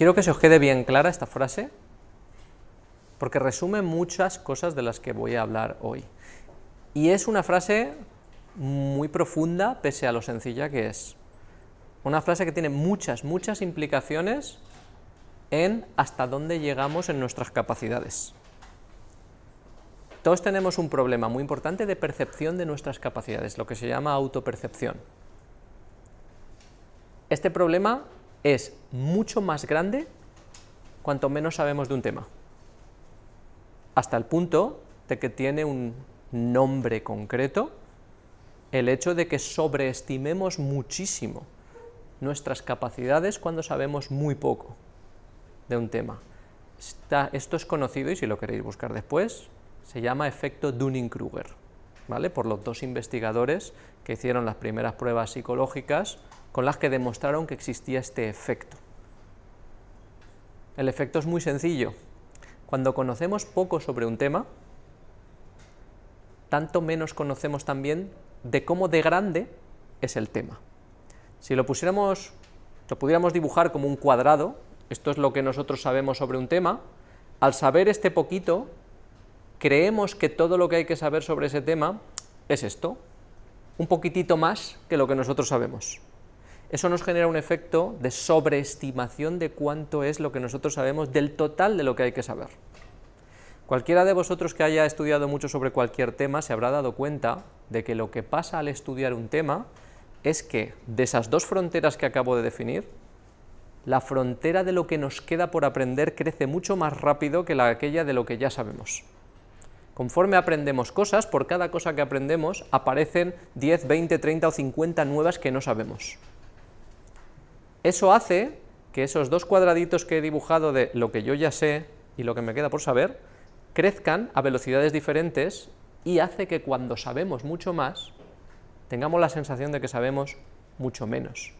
Quiero que se os quede bien clara esta frase, porque resume muchas cosas de las que voy a hablar hoy. Y es una frase muy profunda, pese a lo sencilla que es. Una frase que tiene muchas, muchas implicaciones en hasta dónde llegamos en nuestras capacidades. Todos tenemos un problema muy importante de percepción de nuestras capacidades, lo que se llama autopercepción. Este problema es mucho más grande cuanto menos sabemos de un tema. Hasta el punto de que tiene un nombre concreto el hecho de que sobreestimemos muchísimo nuestras capacidades cuando sabemos muy poco de un tema. esto es conocido, y si lo queréis buscar después, se llama efecto Dunning-Kruger, ¿vale? por los dos investigadores que hicieron las primeras pruebas psicológicas con las que demostraron que existía este efecto. El efecto es muy sencillo. Cuando conocemos poco sobre un tema, tanto menos conocemos también de cómo de grande es el tema. Si lo pusiéramos, lo pudiéramos dibujar como un cuadrado, esto es lo que nosotros sabemos sobre un tema, al saber este poquito, creemos que todo lo que hay que saber sobre ese tema es esto, un poquitito más que lo que nosotros sabemos eso nos genera un efecto de sobreestimación de cuánto es lo que nosotros sabemos del total de lo que hay que saber. Cualquiera de vosotros que haya estudiado mucho sobre cualquier tema se habrá dado cuenta de que lo que pasa al estudiar un tema es que de esas dos fronteras que acabo de definir, la frontera de lo que nos queda por aprender crece mucho más rápido que la aquella de lo que ya sabemos. Conforme aprendemos cosas, por cada cosa que aprendemos aparecen 10, 20, 30 o 50 nuevas que no sabemos. Eso hace que esos dos cuadraditos que he dibujado de lo que yo ya sé y lo que me queda por saber, crezcan a velocidades diferentes y hace que cuando sabemos mucho más, tengamos la sensación de que sabemos mucho menos.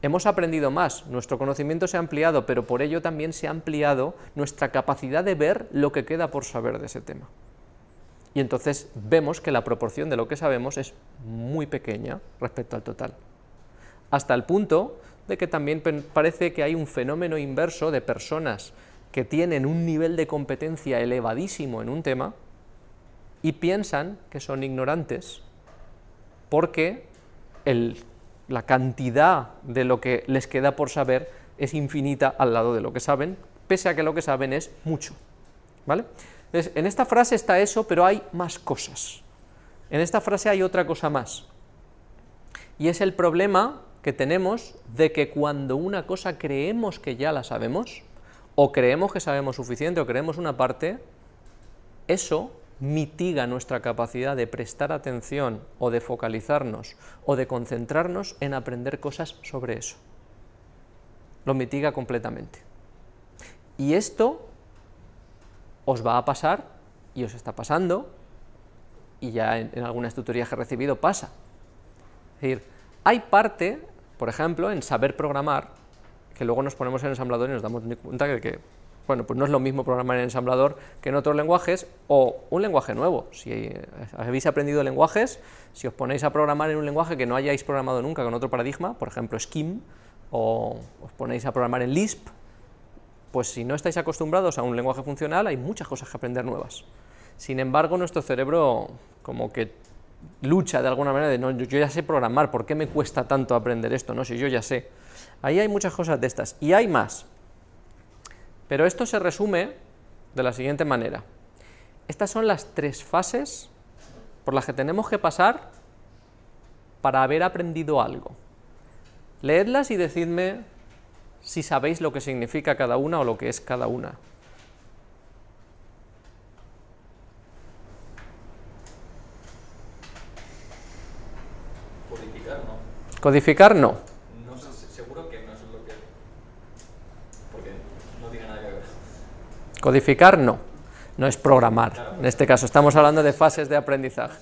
Hemos aprendido más, nuestro conocimiento se ha ampliado, pero por ello también se ha ampliado nuestra capacidad de ver lo que queda por saber de ese tema. Y entonces vemos que la proporción de lo que sabemos es muy pequeña respecto al total. Hasta el punto de que también parece que hay un fenómeno inverso de personas que tienen un nivel de competencia elevadísimo en un tema y piensan que son ignorantes porque la cantidad de lo que les queda por saber es infinita al lado de lo que saben, pese a que lo que saben es mucho. ¿vale? en esta frase está eso, pero hay más cosas. En esta frase hay otra cosa más. Y es el problema que tenemos de que cuando una cosa creemos que ya la sabemos, o creemos que sabemos suficiente, o creemos una parte, eso mitiga nuestra capacidad de prestar atención o de focalizarnos o de concentrarnos en aprender cosas sobre eso. Lo mitiga completamente. Y esto os va a pasar y os está pasando y ya en, alguna algunas tutorías que he recibido pasa. Es decir, hay parte por ejemplo, en saber programar, que luego nos ponemos en ensamblador y nos damos cuenta de que bueno, pues no es lo mismo programar en ensamblador que en otros lenguajes o un lenguaje nuevo. Si habéis aprendido lenguajes, si os ponéis a programar en un lenguaje que no hayáis programado nunca con otro paradigma, por ejemplo Scheme, o os ponéis a programar en Lisp, pues si no estáis acostumbrados a un lenguaje funcional, hay muchas cosas que aprender nuevas. Sin embargo, nuestro cerebro como que lucha de alguna manera de no, yo ya sé programar, ¿por qué me cuesta tanto aprender esto? No, sé, yo ya sé. Ahí hay muchas cosas de estas y hay más. Pero esto se resume de la siguiente manera. Estas son las tres fases por las que tenemos que pasar para haber aprendido algo. Leedlas y decidme si sabéis lo que significa cada una o lo que es cada una. Codificar no. es Porque no tiene nada que ver. Codificar no. No es programar. En este caso estamos hablando de fases de aprendizaje.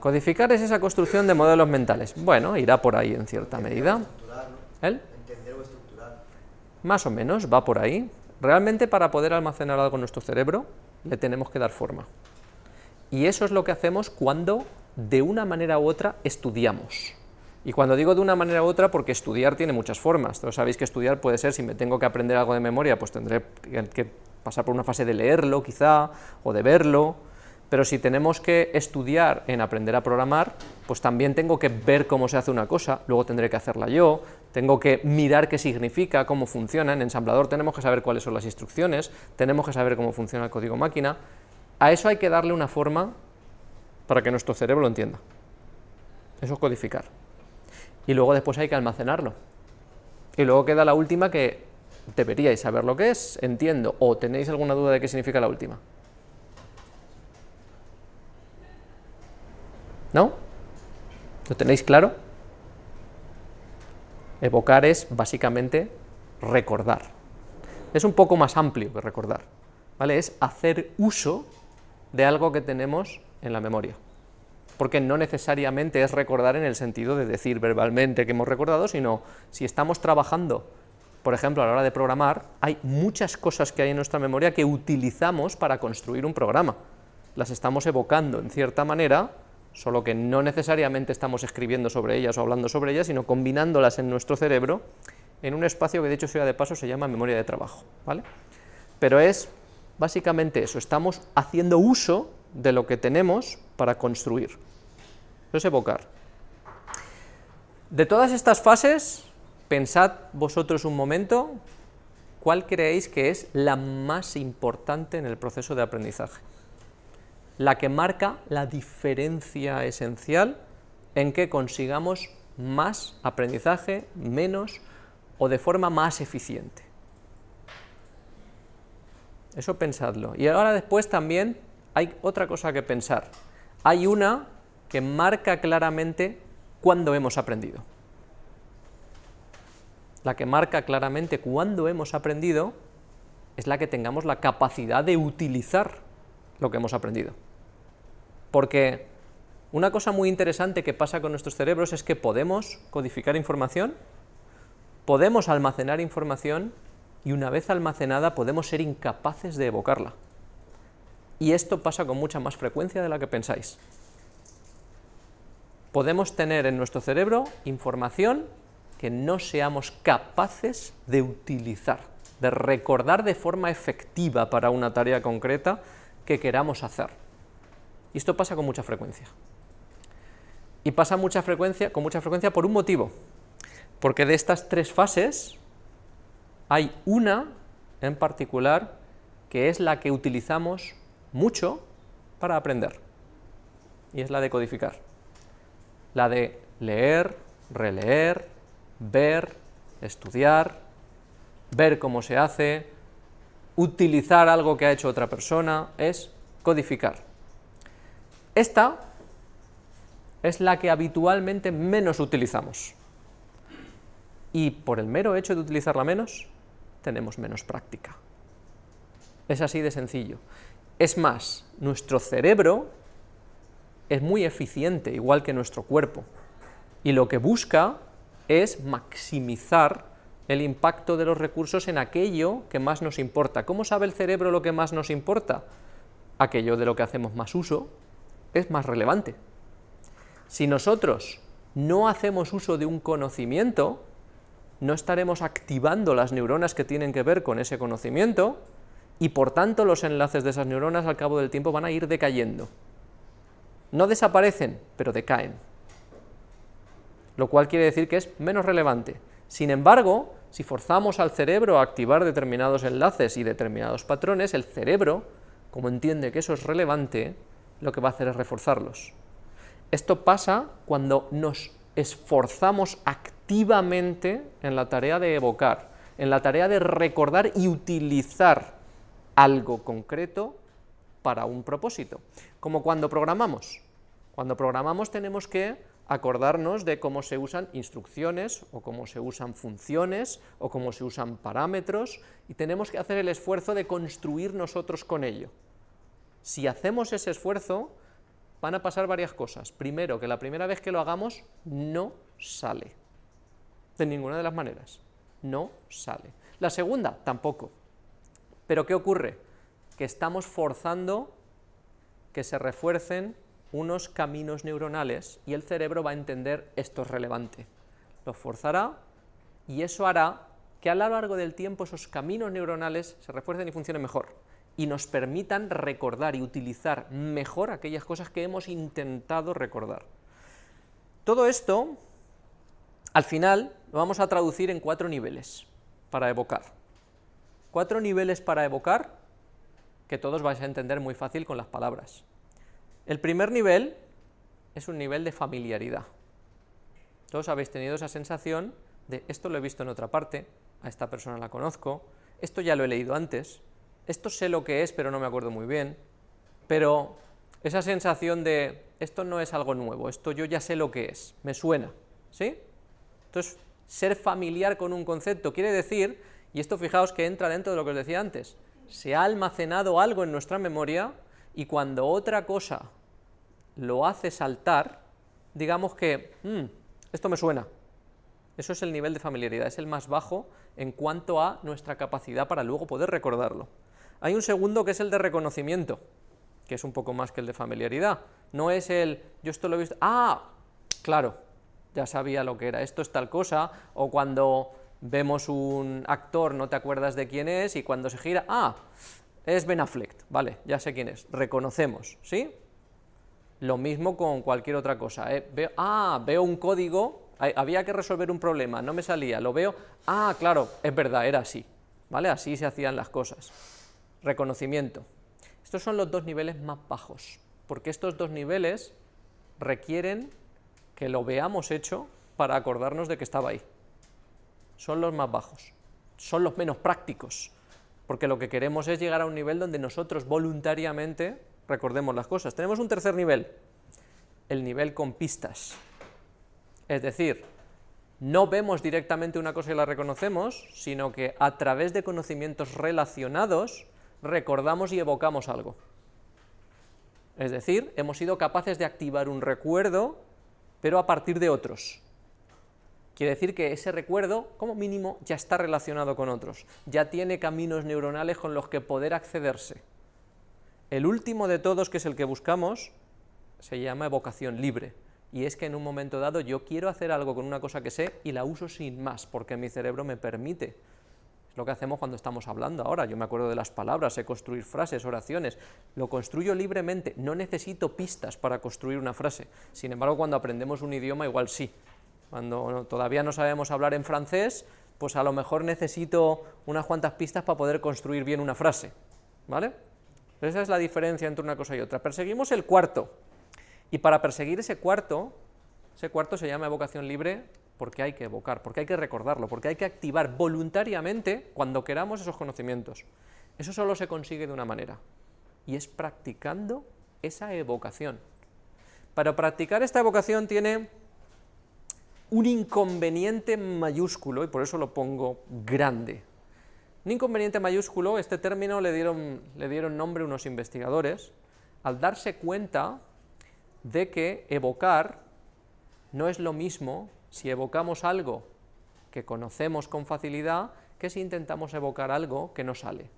Codificar es esa construcción de modelos mentales. Bueno, irá por ahí en cierta medida. ¿El? Entender o Más o menos, va por ahí. Realmente para poder almacenar algo en nuestro cerebro, le tenemos que dar forma. Y eso es lo que hacemos cuando de una manera u otra estudiamos. Y cuando digo de una manera u otra, porque estudiar tiene muchas formas. Todos sabéis que estudiar puede ser, si me tengo que aprender algo de memoria, pues tendré que pasar por una fase de leerlo quizá, o de verlo. Pero si tenemos que estudiar en aprender a programar, pues también tengo que ver cómo se hace una cosa, luego tendré que hacerla yo, tengo que mirar qué significa, cómo funciona. En ensamblador tenemos que saber cuáles son las instrucciones, tenemos que saber cómo funciona el código máquina. A eso hay que darle una forma para que nuestro cerebro lo entienda. Eso es codificar. Y luego después hay que almacenarlo. Y luego queda la última que deberíais saber lo que es, entiendo, o tenéis alguna duda de qué significa la última. ¿No? ¿Lo tenéis claro? Evocar es básicamente recordar. Es un poco más amplio que recordar, ¿vale? Es hacer uso de algo que tenemos en la memoria. Porque no necesariamente es recordar en el sentido de decir verbalmente que hemos recordado, sino si estamos trabajando, por ejemplo, a la hora de programar, hay muchas cosas que hay en nuestra memoria que utilizamos para construir un programa. Las estamos evocando en cierta manera, solo que no necesariamente estamos escribiendo sobre ellas o hablando sobre ellas, sino combinándolas en nuestro cerebro en un espacio que, de hecho, sea de paso, se llama memoria de trabajo. ¿vale? Pero es Básicamente eso, estamos haciendo uso de lo que tenemos para construir. Eso es evocar. De todas estas fases, pensad vosotros un momento, ¿cuál creéis que es la más importante en el proceso de aprendizaje? La que marca la diferencia esencial en que consigamos más aprendizaje, menos o de forma más eficiente. Eso pensadlo. Y ahora después también hay otra cosa que pensar. Hay una que marca claramente cuándo hemos aprendido. La que marca claramente cuándo hemos aprendido es la que tengamos la capacidad de utilizar lo que hemos aprendido. Porque una cosa muy interesante que pasa con nuestros cerebros es que podemos codificar información, podemos almacenar información y una vez almacenada podemos ser incapaces de evocarla. Y esto pasa con mucha más frecuencia de la que pensáis. Podemos tener en nuestro cerebro información que no seamos capaces de utilizar, de recordar de forma efectiva para una tarea concreta que queramos hacer. Y esto pasa con mucha frecuencia. Y pasa mucha frecuencia, con mucha frecuencia por un motivo, porque de estas tres fases, hay una en particular que es la que utilizamos mucho para aprender, y es la de codificar. La de leer, releer, ver, estudiar, ver cómo se hace, utilizar algo que ha hecho otra persona, es codificar. Esta es la que habitualmente menos utilizamos. Y por el mero hecho de utilizarla menos, tenemos menos práctica. Es así de sencillo. Es más, nuestro cerebro es muy eficiente, igual que nuestro cuerpo, y lo que busca es maximizar el impacto de los recursos en aquello que más nos importa. ¿Cómo sabe el cerebro lo que más nos importa? Aquello de lo que hacemos más uso es más relevante. Si nosotros no hacemos uso de un conocimiento, no estaremos activando las neuronas que tienen que ver con ese conocimiento y por tanto los enlaces de esas neuronas al cabo del tiempo van a ir decayendo. No desaparecen, pero decaen. Lo cual quiere decir que es menos relevante. Sin embargo, si forzamos al cerebro a activar determinados enlaces y determinados patrones, el cerebro, como entiende que eso es relevante, lo que va a hacer es reforzarlos. Esto pasa cuando nos esforzamos activamente activamente en la tarea de evocar, en la tarea de recordar y utilizar algo concreto para un propósito. Como cuando programamos. Cuando programamos tenemos que acordarnos de cómo se usan instrucciones, o cómo se usan funciones, o cómo se usan parámetros, y tenemos que hacer el esfuerzo de construir nosotros con ello. Si hacemos ese esfuerzo, van a pasar varias cosas. Primero, que la primera vez que lo hagamos no sale. De ninguna de las maneras. No sale. La segunda, tampoco. Pero ¿qué ocurre? Que estamos forzando que se refuercen unos caminos neuronales y el cerebro va a entender esto es relevante. Lo forzará y eso hará que a lo largo del tiempo esos caminos neuronales se refuercen y funcionen mejor y nos permitan recordar y utilizar mejor aquellas cosas que hemos intentado recordar. Todo esto al final lo vamos a traducir en cuatro niveles para evocar. Cuatro niveles para evocar que todos vais a entender muy fácil con las palabras. El primer nivel es un nivel de familiaridad. Todos habéis tenido esa sensación de esto lo he visto en otra parte, a esta persona la conozco, esto ya lo he leído antes, esto sé lo que es pero no me acuerdo muy bien, pero esa sensación de esto no es algo nuevo, esto yo ya sé lo que es, me suena, ¿sí? ser familiar con un concepto. Quiere decir, y esto fijaos que entra dentro de lo que os decía antes, se ha almacenado algo en nuestra memoria y cuando otra cosa lo hace saltar, digamos que, mm, esto me suena. Eso es el nivel de familiaridad, es el más bajo en cuanto a nuestra capacidad para luego poder recordarlo. Hay un segundo que es el de reconocimiento, que es un poco más que el de familiaridad. No es el, yo esto lo he visto, ah, claro, ya sabía lo que era, esto es tal cosa, o cuando vemos un actor, no te acuerdas de quién es, y cuando se gira, ah, es Ben Affleck, vale, ya sé quién es, reconocemos, ¿sí? Lo mismo con cualquier otra cosa, ¿eh? veo, ah, veo un código, había que resolver un problema, no me salía, lo veo, ah, claro, es verdad, era así, ¿vale? Así se hacían las cosas. Reconocimiento. Estos son los dos niveles más bajos, porque estos dos niveles requieren que lo veamos hecho para acordarnos de que estaba ahí. Son los más bajos, son los menos prácticos, porque lo que queremos es llegar a un nivel donde nosotros voluntariamente recordemos las cosas. Tenemos un tercer nivel, el nivel con pistas. Es decir, no vemos directamente una cosa y la reconocemos, sino que a través de conocimientos relacionados recordamos y evocamos algo. Es decir, hemos sido capaces de activar un recuerdo pero a partir de otros. Quiere decir que ese recuerdo, como mínimo, ya está relacionado con otros, ya tiene caminos neuronales con los que poder accederse. El último de todos, que es el que buscamos, se llama evocación libre. Y es que en un momento dado yo quiero hacer algo con una cosa que sé y la uso sin más, porque mi cerebro me permite lo que hacemos cuando estamos hablando ahora. Yo me acuerdo de las palabras, sé construir frases, oraciones, lo construyo libremente, no necesito pistas para construir una frase. Sin embargo, cuando aprendemos un idioma, igual sí. Cuando todavía no sabemos hablar en francés, pues a lo mejor necesito unas cuantas pistas para poder construir bien una frase. ¿Vale? Esa es la diferencia entre una cosa y otra. Perseguimos el cuarto. Y para perseguir ese cuarto, ese cuarto se llama evocación libre porque hay que evocar, porque hay que recordarlo, porque hay que activar voluntariamente cuando queramos esos conocimientos. Eso solo se consigue de una manera, y es practicando esa evocación. Para practicar esta evocación tiene un inconveniente mayúsculo, y por eso lo pongo grande. Un inconveniente mayúsculo, este término le dieron, le dieron nombre unos investigadores, al darse cuenta de que evocar no es lo mismo si evocamos algo que conocemos con facilidad que si intentamos evocar algo que no sale,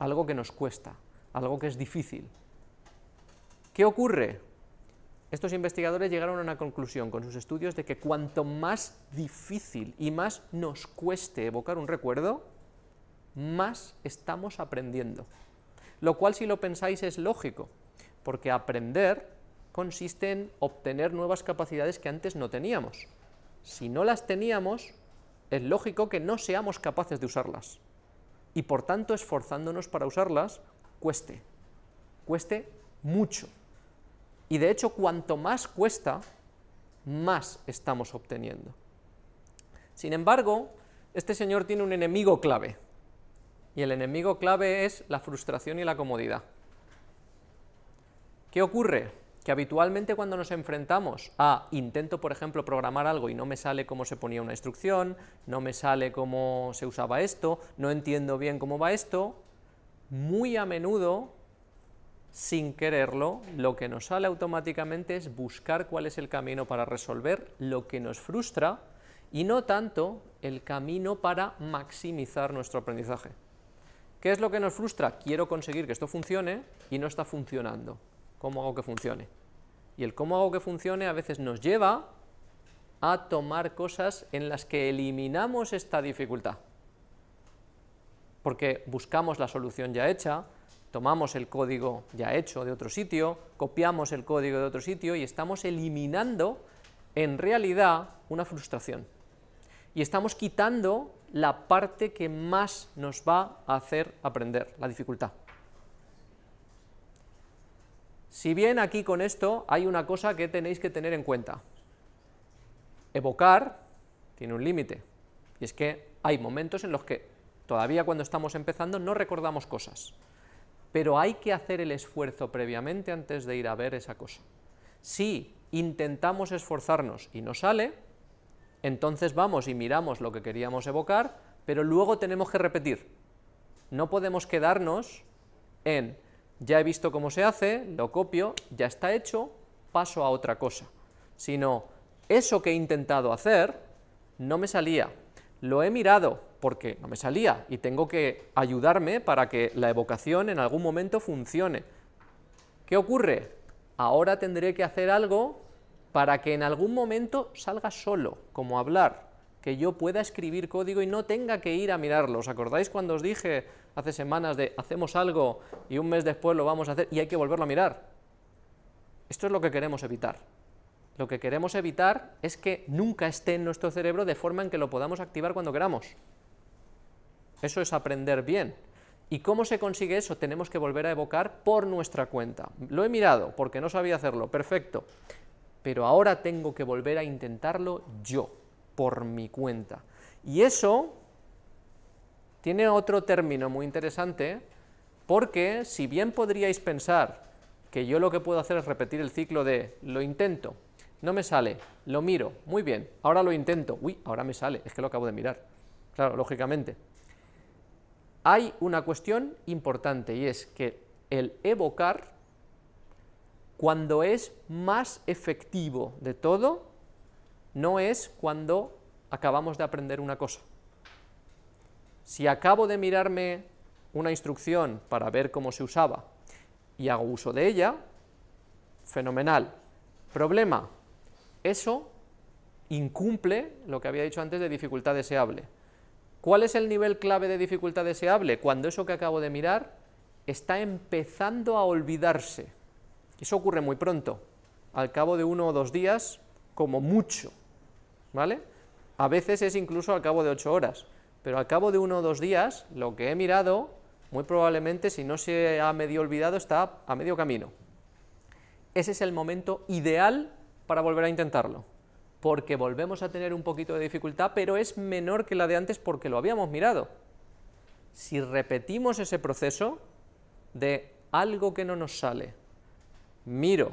algo que nos cuesta, algo que es difícil. ¿Qué ocurre? Estos investigadores llegaron a una conclusión con sus estudios de que cuanto más difícil y más nos cueste evocar un recuerdo, más estamos aprendiendo. Lo cual, si lo pensáis, es lógico, porque aprender consiste en obtener nuevas capacidades que antes no teníamos. Si no las teníamos, es lógico que no seamos capaces de usarlas. Y por tanto, esforzándonos para usarlas, cueste. Cueste mucho. Y de hecho, cuanto más cuesta, más estamos obteniendo. Sin embargo, este señor tiene un enemigo clave. Y el enemigo clave es la frustración y la comodidad. ¿Qué ocurre? que habitualmente cuando nos enfrentamos a intento, por ejemplo, programar algo y no me sale cómo se ponía una instrucción, no me sale cómo se usaba esto, no entiendo bien cómo va esto, muy a menudo, sin quererlo, lo que nos sale automáticamente es buscar cuál es el camino para resolver lo que nos frustra y no tanto el camino para maximizar nuestro aprendizaje. ¿Qué es lo que nos frustra? Quiero conseguir que esto funcione y no está funcionando. ¿Cómo hago que funcione? Y el cómo hago que funcione a veces nos lleva a tomar cosas en las que eliminamos esta dificultad. Porque buscamos la solución ya hecha, tomamos el código ya hecho de otro sitio, copiamos el código de otro sitio y estamos eliminando en realidad una frustración. Y estamos quitando la parte que más nos va a hacer aprender, la dificultad. Si bien aquí con esto hay una cosa que tenéis que tener en cuenta. Evocar tiene un límite, y es que hay momentos en los que todavía cuando estamos empezando no recordamos cosas, pero hay que hacer el esfuerzo previamente antes de ir a ver esa cosa. Si intentamos esforzarnos y no sale, entonces vamos y miramos lo que queríamos evocar, pero luego tenemos que repetir. No podemos quedarnos en ya he visto cómo se hace, lo copio, ya está hecho, paso a otra cosa, sino eso que he intentado hacer no me salía, lo he mirado porque no me salía y tengo que ayudarme para que la evocación en algún momento funcione. ¿Qué ocurre? Ahora tendré que hacer algo para que en algún momento salga solo, como hablar que yo pueda escribir código y no tenga que ir a mirarlo. ¿Os acordáis cuando os dije hace semanas de hacemos algo y un mes después lo vamos a hacer y hay que volverlo a mirar? Esto es lo que queremos evitar. Lo que queremos evitar es que nunca esté en nuestro cerebro de forma en que lo podamos activar cuando queramos. Eso es aprender bien. ¿Y cómo se consigue eso? Tenemos que volver a evocar por nuestra cuenta. Lo he mirado porque no sabía hacerlo, perfecto. Pero ahora tengo que volver a intentarlo yo por mi cuenta. Y eso tiene otro término muy interesante, porque si bien podríais pensar que yo lo que puedo hacer es repetir el ciclo de lo intento, no me sale, lo miro, muy bien, ahora lo intento, uy, ahora me sale, es que lo acabo de mirar, claro, lógicamente. Hay una cuestión importante y es que el evocar, cuando es más efectivo de todo, no es cuando acabamos de aprender una cosa. Si acabo de mirarme una instrucción para ver cómo se usaba y hago uso de ella, fenomenal. Problema, eso incumple lo que había dicho antes de dificultad deseable. ¿Cuál es el nivel clave de dificultad deseable? Cuando eso que acabo de mirar está empezando a olvidarse. Eso ocurre muy pronto, al cabo de uno o dos días, como mucho. ¿vale? A veces es incluso al cabo de ocho horas, pero al cabo de uno o dos días, lo que he mirado, muy probablemente, si no se ha medio olvidado, está a medio camino. Ese es el momento ideal para volver a intentarlo, porque volvemos a tener un poquito de dificultad, pero es menor que la de antes porque lo habíamos mirado. Si repetimos ese proceso de algo que no nos sale, miro,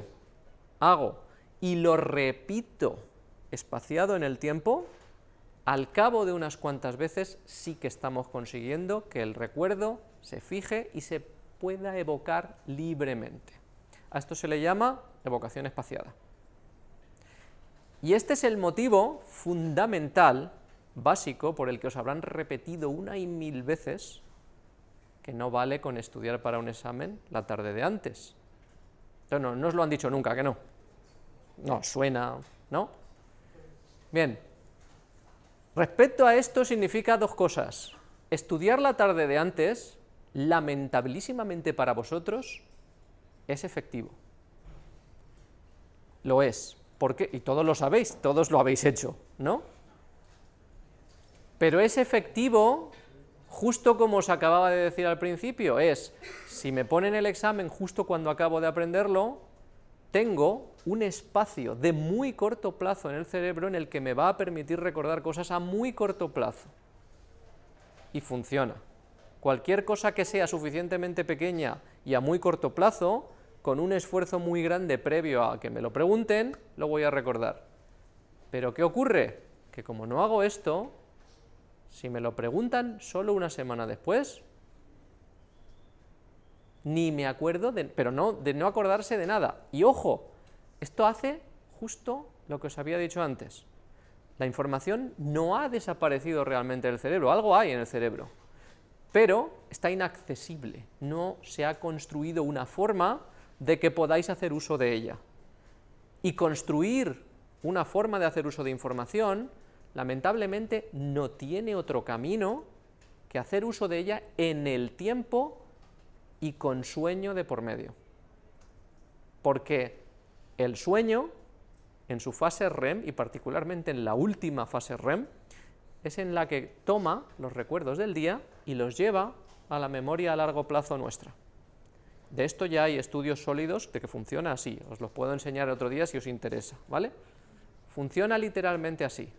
hago y lo repito espaciado en el tiempo, al cabo de unas cuantas veces sí que estamos consiguiendo que el recuerdo se fije y se pueda evocar libremente. A esto se le llama evocación espaciada. Y este es el motivo fundamental, básico, por el que os habrán repetido una y mil veces que no vale con estudiar para un examen la tarde de antes. no, no os lo han dicho nunca, que no. No, suena, ¿no? Bien, respecto a esto significa dos cosas. Estudiar la tarde de antes, lamentabilísimamente para vosotros, es efectivo. Lo es. porque Y todos lo sabéis, todos lo habéis hecho, ¿no? Pero es efectivo, justo como os acababa de decir al principio, es, si me ponen el examen justo cuando acabo de aprenderlo, tengo un espacio de muy corto plazo en el cerebro en el que me va a permitir recordar cosas a muy corto plazo. Y funciona. Cualquier cosa que sea suficientemente pequeña y a muy corto plazo, con un esfuerzo muy grande previo a que me lo pregunten, lo voy a recordar. Pero ¿qué ocurre? Que como no hago esto, si me lo preguntan solo una semana después, ni me acuerdo, de, pero no, de no acordarse de nada. Y ojo, esto hace justo lo que os había dicho antes. La información no ha desaparecido realmente del cerebro, algo hay en el cerebro, pero está inaccesible, no se ha construido una forma de que podáis hacer uso de ella. Y construir una forma de hacer uso de información, lamentablemente no tiene otro camino que hacer uso de ella en el tiempo y con sueño de por medio. Porque el sueño, en su fase REM, y particularmente en la última fase REM, es en la que toma los recuerdos del día y los lleva a la memoria a largo plazo nuestra. De esto ya hay estudios sólidos de que funciona así, os los puedo enseñar otro día si os interesa, ¿vale? Funciona literalmente así.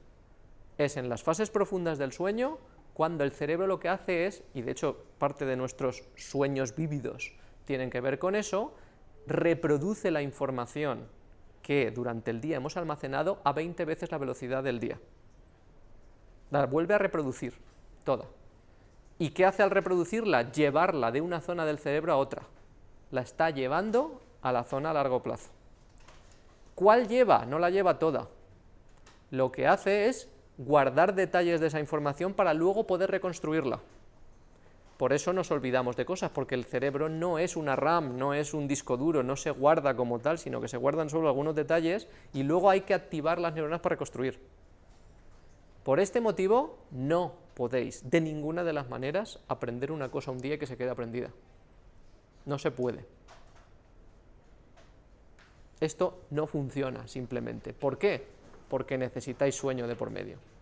Es en las fases profundas del sueño cuando el cerebro lo que hace es, y de hecho parte de nuestros sueños vívidos tienen que ver con eso, reproduce la información que durante el día hemos almacenado a 20 veces la velocidad del día. La vuelve a reproducir, toda. ¿Y qué hace al reproducirla? Llevarla de una zona del cerebro a otra. La está llevando a la zona a largo plazo. ¿Cuál lleva? No la lleva toda. Lo que hace es guardar detalles de esa información para luego poder reconstruirla. Por eso nos olvidamos de cosas, porque el cerebro no es una RAM, no es un disco duro, no se guarda como tal, sino que se guardan solo algunos detalles y luego hay que activar las neuronas para reconstruir. Por este motivo, no podéis de ninguna de las maneras aprender una cosa un día que se quede aprendida. No se puede. Esto no funciona simplemente. ¿Por qué? porque necesitáis sueño de por medio.